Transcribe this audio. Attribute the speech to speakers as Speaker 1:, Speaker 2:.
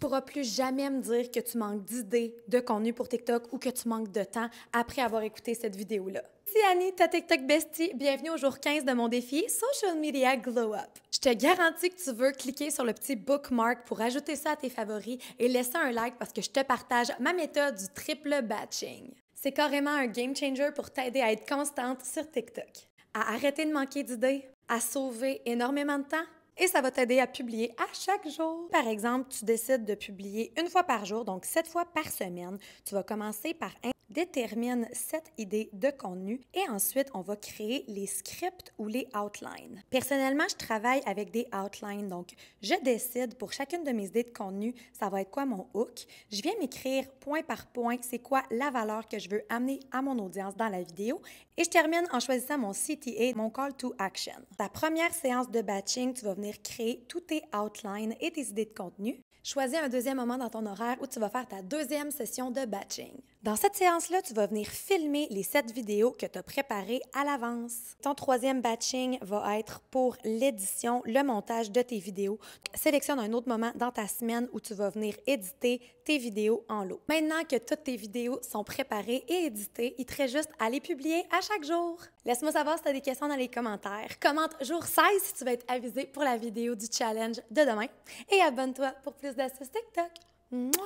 Speaker 1: pourras plus jamais me dire que tu manques d'idées de contenu pour TikTok ou que tu manques de temps après avoir écouté cette vidéo-là. Si Annie, ta TikTok bestie. Bienvenue au jour 15 de mon défi Social Media Glow Up. Je te garantis que tu veux cliquer sur le petit bookmark pour ajouter ça à tes favoris et laisser un like parce que je te partage ma méthode du triple batching. C'est carrément un game changer pour t'aider à être constante sur TikTok, à arrêter de manquer d'idées, à sauver énormément de temps et ça va t'aider à publier à chaque jour. Par exemple, tu décides de publier une fois par jour, donc sept fois par semaine. Tu vas commencer par détermine cette idée de contenu et ensuite on va créer les scripts ou les outlines. Personnellement, je travaille avec des outlines, donc je décide pour chacune de mes idées de contenu, ça va être quoi mon hook. Je viens m'écrire point par point, c'est quoi la valeur que je veux amener à mon audience dans la vidéo et je termine en choisissant mon CTA, mon call to action. Ta première séance de batching, tu vas venir créer tous tes outlines et tes idées de contenu. Choisis un deuxième moment dans ton horaire où tu vas faire ta deuxième session de batching. Dans cette séance-là, tu vas venir filmer les sept vidéos que tu as préparées à l'avance. Ton troisième batching va être pour l'édition, le montage de tes vidéos. Sélectionne un autre moment dans ta semaine où tu vas venir éditer tes vidéos en lot. Maintenant que toutes tes vidéos sont préparées et éditées, il te reste juste à les publier à chaque jour. Laisse-moi savoir si tu as des questions dans les commentaires. Commente jour 16 si tu vas être avisé pour la vidéo du challenge de demain. Et abonne-toi pour plus d'astuces TikTok.